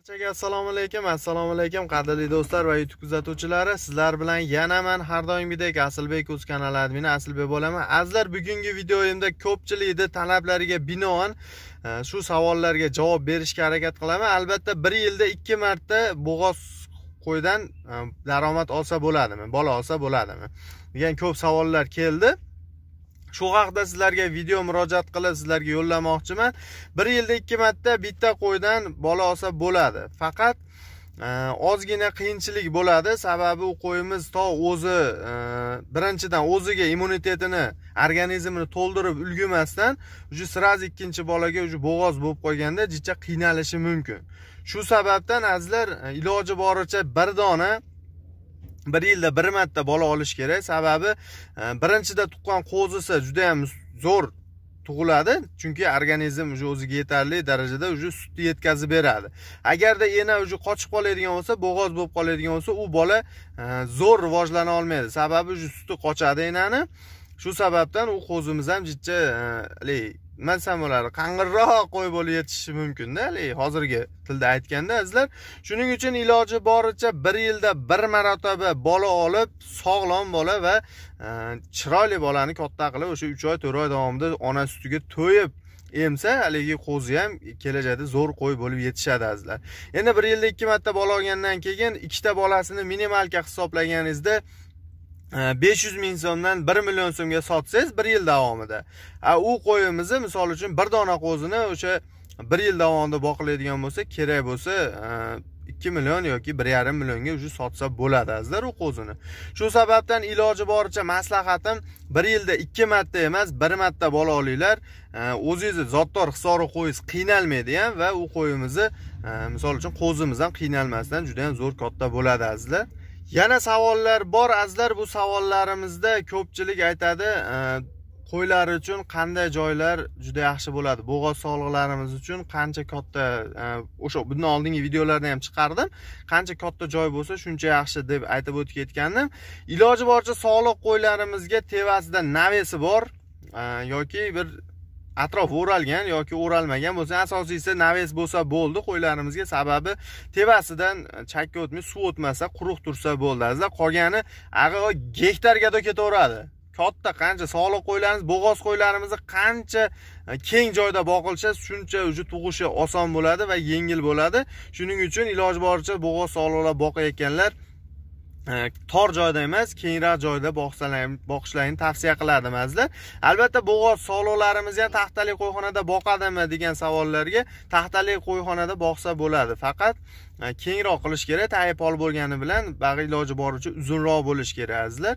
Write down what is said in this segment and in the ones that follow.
barchaga assalomu alaykum assalomu alaykum qadrli do'stlar va youtube kuzatuvchilari sizlar bilan yana man har doimgidek aslbek uz kanali admini aslbek bo'laman azizlar bugungi videoyimda ko'pchilikni talablariga binoan e, shu savollarga javob berishga harakat qilaman albatta bir yilda ikki marta bo'g'oz qo'ydan e, daromad olsa bo'ladimi bola olsa bo'ladimi degan ko'p savollar keldi shu haqida sizlarga video murojaat qilib sizlarga yo'llamoqchiman bir yilda ikki marta bitta qo'ydan bola olsa bo'ladi faqat e, ozgina qiyinchilik bo'ladi sababi u qo'yimiz to o'zi e, birinchidan o'ziga immunitetini organizmini to'ldirib ulgurmasdan уже сразу ikkinchi bolaga уже bo'g'oz bo'lib qolganda jicha qiynalishi mumkin shu sababdan azizlar e, iloji boricha bir dona bir yilda bir marta bola olish kerak sababi e, birinchida tuqqan qo'zisi juda yam zo'r tug'iladi chunki organizm уже o'ziga yetarli darajada уже sutni yetkazib beradi agarda ena уже qochib qoladigan bo'lsa bo'g'oz bo'lib qoladigan bo'lsa u bola e, zo'r rivojlana olmaydi sababi уже suti qochadi enani shu sababdan u qo'zimiz ham jichcha nima desam bo'ladi qang'irroq qo'y bo'lib yetishi mumkinda haligi hozirgi tilda aytganda sizlar shuning uchun iloji boricha bir yilda bir marotaba bola olib sog'lom bola va e, chiroyli bolani katta qilib o'sha uch oy to'rt oy davomida ona sutiga to'yib emsa haligi qo'zi ham kelajakda zo'r qo'y bo'lib yetishadi azizlar endi bir yilda ikki marta bola olgandan keyin ikkita bolasini minimalka hisoblaganingizda 500 ming so'mdan 1 million so'mga sotsangiz 1 yil davomida a u qo'yimizni misol uchun bir dona qo'zini o'sha 1 yil davomida boqiladigan bo'lsa kerak bo'lsa 2 e, million yoki 1,5 millionga уже sotsa bo'ladi azizlar u qo'zini shu sababdan iloji boricha maslahatim 1 yilda 2 marta emas 1 marta bola olinglar e, o'zingizni zotdor hisori qo'yingiz qiynalmaydi ham va u qo'yimizni e, misol uchun qo'zimiz ham qiynalmasdan juda ham zo'r katta bo'ladi azizlar yana savollar bor azizlar bu savollarimizda ko'pchilik aytadi e, qo'ylar uchun qanday joylar juda yaxshi bo'ladi bo'g'oz sog'liqlarimiz uchun qancha katta e, o'sha bundan oldingi videolarda ham chiqardim qancha katta joy bo'lsa shuncha yaxshi deb aytib o'tib ketgandim iloji boricha sog'liq qo'ylarimizga tevasida navesi bor e, yoki bir atrofi o'ralgan yoki o'ralmagan bo'lsa asosiysi naves bo'lsa bo'ldi qo'ylarimizga sababi tepasidan chakka o'tmay suv o'tmasa quruq tursa bo'ldi azizlar qolgani ag'ig'i gektargada ketaveradi katta qancha soliq qo'ylarimiz bo'g'oz qo'ylarimizni qancha e, keng joyda boqilsa shuncha уже tug'ishi oson bo'ladi va yengil bo'ladi shuning uchun iloji boricha bo'g'oz soliqlar boqayotganlar tor joyda emas kengroq joyda boqishlarini tavsiya qilardim azizlar albatta bo'g'oz sog'liqlarimiz ham taxtali qo'yxonada boqadimi degan savollarga taxtali qo'yxonada boqsa bo'ladi faqat e, kengroq qilish kerak tayi pol bo'lgani bilan bag'i iloji boricha uzunroq bo'lishi kerak azizlar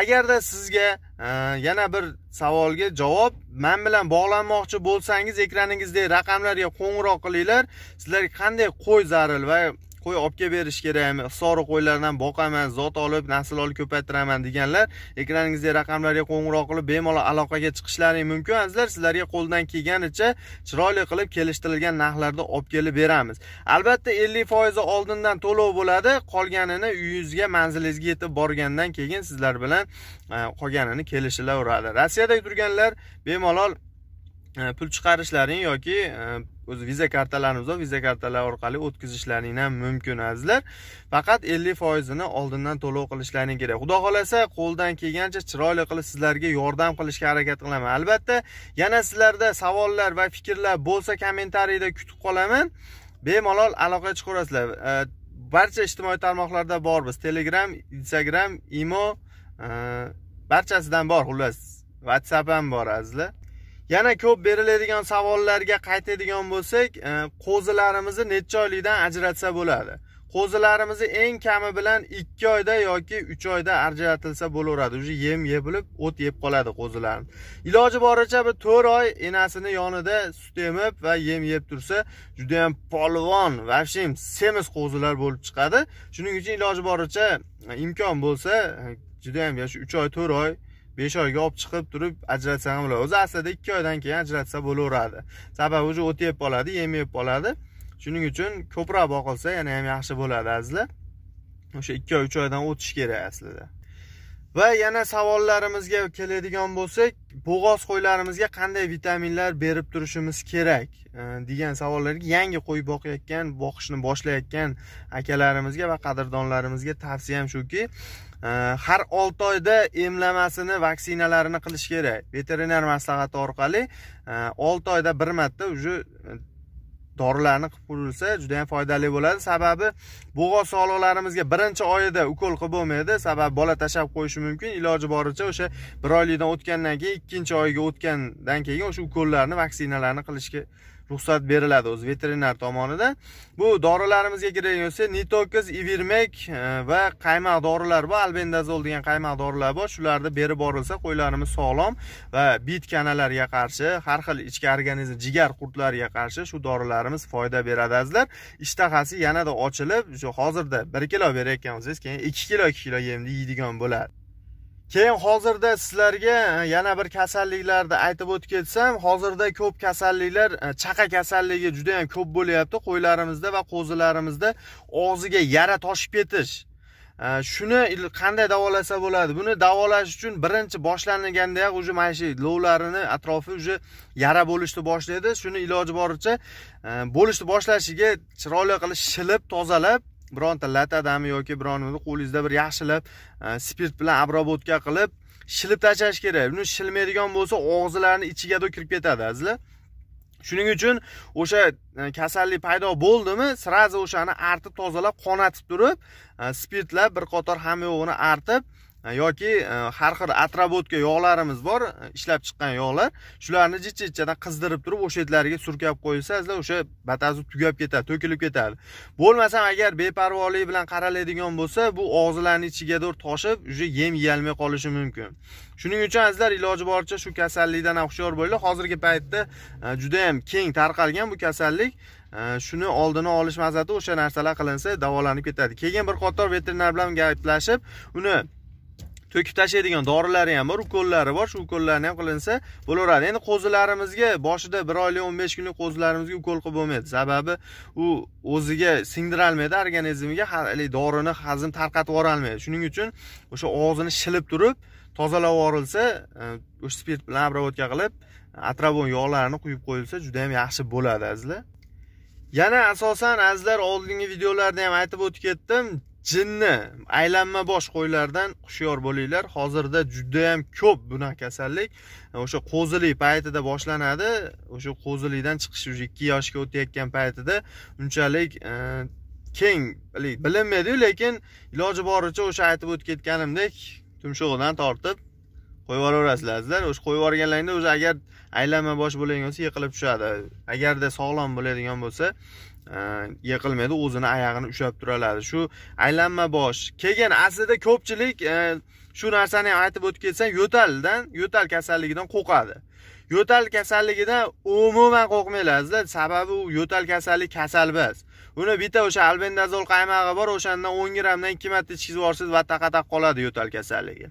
agarda sizga e, yana bir savolga javob man bilan bog'lanmoqchi bo'lsangiz ekraningizdagi raqamlarga qo'ng'iroq qilinglar sizlarga qanday qo'y zaril va qo'y olib kelib berish kerakmi hisori qo'ylardan boqaman zot olib nasl olib ko'paytiraman deganlar ekraningizdagi raqamlarga qo'ng'iroq qilib bemalol aloqaga chiqishlaring mumkin azizlar sizlarga qo'ldan kelganicha chiroyli qilib kelishtirilgan narxlarda olib kelib beramiz albatta ellik foizi oldindan to'lov bo'ladi qolganini uyingizga manzilingizga yetib borgandan keyin sizlar bilan e, qolganini kelishilaveradi rossiyada turganlar bemalol e, pul chiqarishlaring yoki e, o'zi viza kartalarimiz bor viza kartalar orqali o'tkazishlaring ham mumkin azizlar faqat ellik foizini oldindan to'lov qilishlaring kerak xudo xohlasa qo'ldan kelgancha chiroyli qilib sizlarga yordam qilishga harakat qilaman albatta yana sizlarda savollar va fikrlar bo'lsa kommentariyda kutib qolaman bemalol aloqa chiqaverasizlar barcha ijtimoiy tarmoqlarda bormiz telegram instagram imo barchasidan bor xullas whatsapp ham bor azizlar yana ko'p beriladigan savollarga qaytadigan bo'lsak e, qo'zilarimizni necha oylikdan ajratsa bo'ladi qo'zilarimizni eng kami bilan ikki oyda yoki uch oyda ajratilsa bo'laveradi уже yem yebilib o't yeb qoladi qo'zilarni iloji boricha bir to'rt oy enasini yonida sut emib va yem yeb tursa judayam polvon вообще semiz qo'zilar bo'lib chiqadi shuning uchun iloji boricha e, imkon bo'lsa e, judayam yoshi uch oy to'rt oy besh oyga olib chiqib turib ajratsa ham bo'ladi o'zi aslida ikki oydan keyin ajratsa bo'laveradi sababi уже o'tib qoladi yemayib qoladi shuning uchun ko'proq boqilsa yana ham yaxshi bo'ladi azizlar o'sha ikki oy uch oydan o'tish kerak aslida va yana savollarimizga keladigan bo'lsak bo'g'oz qo'ylarimizga qanday vitaminlar berib turishimiz kerak degan savollarga yangi qo'y boqayotgan boqishni boshlayotgan akalarimizga va qadrdonlarimizga tavsiyam shuki Э, har 6 oyda emlamasini vaksinalarini qilish kerak veterinar maslahati orqali 6 e, oyda bir marta уже e, dorilarni qilib qurilsa juda yam foydali bo'ladi sababi bo'g'oz sog'liqlarimizga birinchi oyida ukol qilib bo'lmaydi sababi bola tashlab qo'yishi mumkin iloji boricha o'sha bir oylikdan o'tgandan keyin ikkinchi oyga o'tgandan keyin o'sha ukollarni vaksinalarni qilishga ruxsat beriladi o'zi veterinar tomonidan bu dorilarimizga kiradigan bo'lsak nitokiz ivermek e, va qaymoq dorilar bor albendazol degan qaymoq dorilar bor shularni berib borilsa qo'ylarimiz sog'lom va bit kanalarga qarshi har xil ichki organizm jigar qurtlariga qarshi shu dorilarimiz foyda beradi azizlar ishtahasi yanada ochilib shu hozirda bir kilo berayotgan bo'lsangiz keyin ikki kilo ikki kilo yemni yeydigan bo'ladi keyin hozirda sizlarga e, yana bir kasalliklarni aytib o'tib ketsam hozirda ko'p kasalliklar e, chaqa kasalligi juda yam ko'p bo'lyapti qo'ylarimizda va qo'zilarimizda og'ziga yara toshib ketish e, shuni qanday davolasa bo'ladi buni davolash uchun birinchi boshlangandayoq уже mana shu lovlarini atrofi уже yara bo'lishni boshlaydi shuni iloji boricha bo'lishni boshlashiga chiroyli qilib shilib tozalab bironta latadami yoki biron qo'lingizda bir yaxshilab e, spirt bilan обработка qilib shilib tashlash kerak buni shilmaydigan bo'lsa og'izlarini ichiga kirib ketadi azizlar shuning uchun o'sha e, kasallik paydo bo'ldimi srazi o'shani artib tozalab qonatib turib e, spirtlab bir qator hamma yog'ini artib E, yoki e, har xil atrabodka yog'larimiz bor e, ishlab chiqqan yog'lar shularni jicha jichadan qizdirib turib o'sha yerlariga surkab qo'ysangizlar o'sha batazub tugab ketadi to'kilib ketadi bo'lmasam agar beparvolik bilan qaraladigan bo'lsa bu og'zilarni ichigadir toshib уже yem yeyolmay qolishi mumkin shuning uchun azizlar iloji boricha shu kasallikdan ham hushyor bo'linglar hozirgi paytda judayam keng tarqalgan bu kasallik shuni oldini olish maqsadi o'sha narsalar qilinsa davolanib ketadi keyin bir qator veterinar bilan gaplashib uni to'kib tashlaydigan dorilari ham bor ukollari bor shu ukollarni ham qilinsa bo'laveradi endi qo'zilarimizga boshida bir oylik o'n besh kunlik qo'zilarimizga ukol qilib bo'lmaydi sababi u o'ziga singdirolmaydi organizmiga haligi dorini hazm tarqatib yuborolmaydi shuning uchun o'sha og'zini shilib turib tozalab yuborilsa e, o'sha spirt bilan обработка qilib atrabon yog'larini quyib qo'yilsa juda yam yaxshi bo'ladi azizlar yana asosan azizlar oldingi videolarda ham aytib o'tib ketdim jinni aylanma bosh qo'ylardan hushyor bo'linglar hozirda judayam ko'p bunaqa kasallik o'sha qo'zilik paytida boshlanadi o'sha qo'zilikdan chiqish уже ikki yoshga o'tayotgan paytida unchalik e, keng bilinmaydiyu lekin iloji boricha o'sha aytib o'tib ketganimdek tumshug'idan tortib qo'yib yuboraverasizlar azizlar o'sha qo'yib yuborganlaringda o'zi agar aylanma bosh bo'ladigan bo'lsa yiqilib tushadi agarda sog'lom bo'ladigan bo'lsa yiqilmaydi o'zini oyog'ini ushlab tura oladi shu aylanma bosh keyin aslida ko'pchilik e, shu narsani ham aytib o'tib ketsak yo'taldan yo'tal kasalligidan qo'rqadi yo'tal kasalligidan umuman qo'rqmanglarda sababi u yo'tal kasallik kasal emas uni bitta o'sha albendazol qaymog'i bor o'shandan o'n grammdan ikki marta ichkizib yuborsangiz vattaqataq qoladi yo'tal kasalligi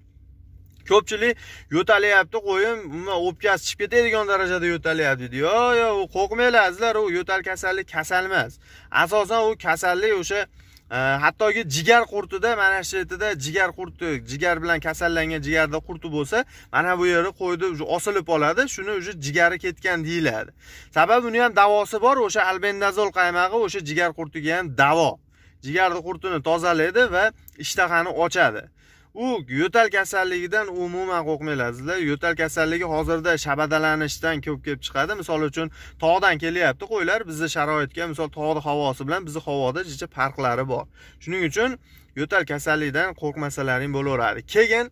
ko'pchilik yo'talyapti qo'yim umuman o'pkasi chiqib ketadigan darajada yo'talyapti deydi yo' yo'q u qo'rqmanglar sizlar u yo'tal kasallik kasal emas asosan u kasallik o'sha e, hattoki jigar qurtida mana shu yerda jigar qurti jigar bilan kasallangan jigarda qurti bo'lsa mana bu yeri qo'yni уже osilib oladi shuni уже jigari ketgan deyiladi sababi uni ham davosi bor o'sha albendazol qaymog'i o'sha jigar qurtiga ham davo jigarni qurtini tozalaydi va ishtahani ochadi u yo'tal kasalligidan umuman qo'rqmanglar yo'tal kasalligi hozirda shabadalanishdan ko'p kelib chiqadi misol uchun tog'dan kelyapti qo'ylar bizni sharoitga misol tog'ni havosi bilan bizni havoda jicha farqlari bor shuning uchun yo'tal kasalligidan qo'rqmasalaring bo'laveradi keyin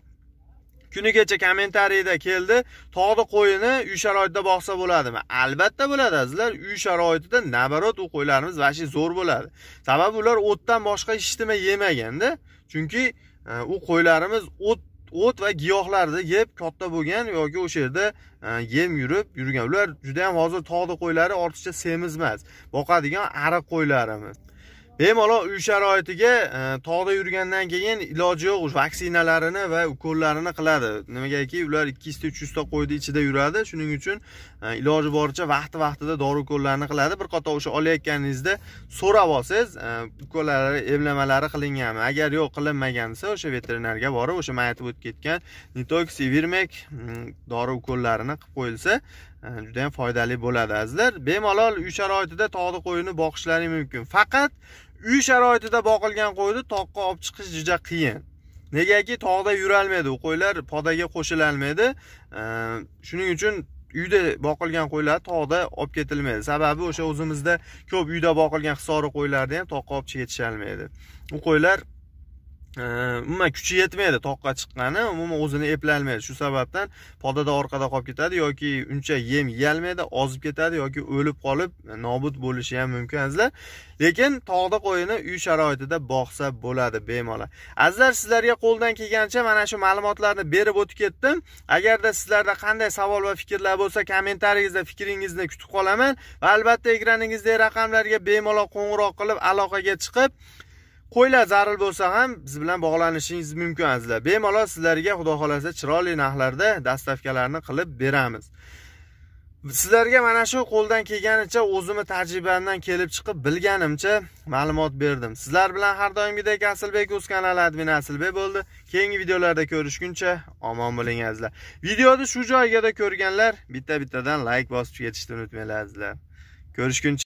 kunigacha kommentariyda keldi tog'ni qo'yini uy sharoitida boqsa bo'ladimi albatta bo'ladi azizlar uy sharoitida наоборот u qo'ylarimiz vashiy zo'r bo'ladi sababi ular o'tdan boshqa hech nima yemaganda chunki u qo'ylarimiz o't o't va giyohlarni yeb katta bo'lgan yoki o'sha yerda e, yem yurib yurgan ular juda yam hozir tog'ni qo'ylari ortiqcha emas boqadigan ariq qo'ylarimiz bemalol uy sharoitiga e, tog'da yurgandan keyin iloji yo'q vaksinalarini va ukollarini qiladi nimagaki ular ikki yuzta uch yuzta qo'yni ichida yuradi shuning uchun e, iloji boricha vaqti vaqtida dori ukollarini qiladi bir qator o'sha olayotganingizda so'rab olsangiz e, ukollari emlamalari qilinganmi agar yo'q qilinmagan desa o'sha veterinarga borib o'sha man aytib o'tib ketgan nitox ivermek mm, dori ukollarini qilib qo'yilsa ham foydali bo'ladi azizlar bemalol uy sharoitida tog'da qo'yini boqishlaring mumkin faqat uy sharoitida boqilgan qo'yni toqqa olib chiqish juda qiyin negaki tog'da yurolmaydi u qo'ylar podaga qo'shilolmaydi shuning uchun uyda boqilgan qo'ylar tog'da olib ketilmaydi sababi o'sha o'zimizda ko'p uyda boqilgan hisori qo'ylarni ham toqqa olib chiqib ketisholmaydi u qo'ylar umuman kuchi yetmaydi toqqa chiqqani umuman o'zini eplolmaydi shu sababdan podada orqada qolib ketadi yoki uncha yem yeyolmaydi ozib ketadi yoki o'lib qolib nobud bo'lishi ham mumkin azizlar lekin tog'da qo'yini uy sharoitida boqsa bo'ladi bemalol azizlar sizlarga qo'ldan kelgancha mana shu ma'lumotlarni berib o'tib ketdim agarda sizlarda qanday savol va fikrlar bo'lsa kommentariyingizda fikringizni kutib qolaman va albatta ekraningizdagi raqamlarga bemalol qo'ng'iroq qilib aloqaga chiqib qo'ylar zarur bo'lsa ham biz bilan bog'lanishingiz mumkin azizlar bemalol sizlarga xudo xohlasa chiroyli narxlarda dastavkalarni qilib beramiz sizlarga mana shu qo'ldan kelganicha o'zimni tajribamdan kelib chiqib bilganimcha ma'lumot berdim sizlar bilan har doimgidek asilbek o'z kanali admini asilbek bo'ldi keyingi videolarda ko'rishguncha omon bo'ling azizlar videoni shu joygada ko'rganlar bitta bittadan layk bosib ketishni unutmanglar azizlar ko'rishguncha